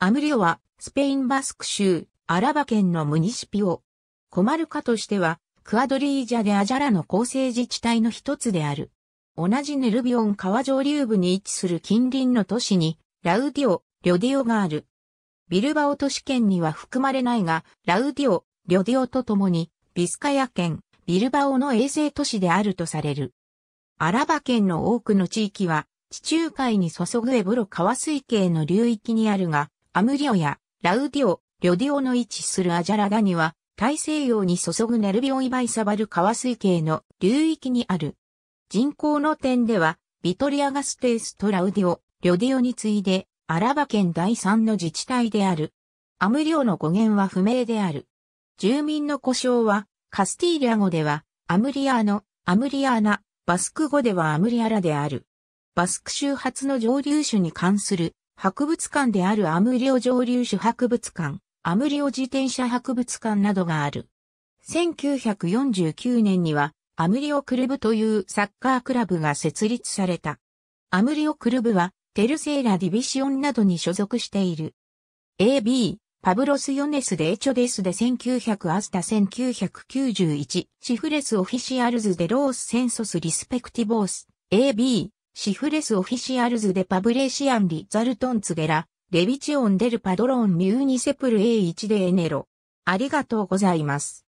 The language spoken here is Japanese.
アムリオは、スペインバスク州、アラバ県のムニシピオ。コマルカとしては、クアドリージャでアジャラの構成自治体の一つである。同じネルビオン川上流部に位置する近隣の都市に、ラウディオ、リョディオがある。ビルバオ都市圏には含まれないが、ラウディオ、リョディオとともに、ビスカヤ県、ビルバオの衛星都市であるとされる。アラバ県の多くの地域は、地中海に注ぐエブロ川水系の流域にあるが、アムリオやラウディオ、リョディオの位置するアジャラダニは、大西洋に注ぐネルビオイバイサバル川水系の流域にある。人口の点では、ビトリアガステースとラウディオ、リョディオに次いで、アラバ県第3の自治体である。アムリオの語源は不明である。住民の故障は、カスティーリャ語では、アムリアーノ、アムリアーナ、バスク語ではアムリアラである。バスク州発の上流種に関する博物館であるアムリオ蒸留酒博物館、アムリオ自転車博物館などがある。1949年には、アムリオクルブというサッカークラブが設立された。アムリオクルブは、テルセーラディビシオンなどに所属している。AB、パブロス・ヨネス・デエチョデスで1900アスタ1991、シフレス・オフィシアルズ・デロース・センソス・リスペクティボース、AB、シフレスオフィシアルズでパブレシアンリザルトンツゲラ、レビチオンデルパドロンミューニセプル A1 でエネロ。ありがとうございます。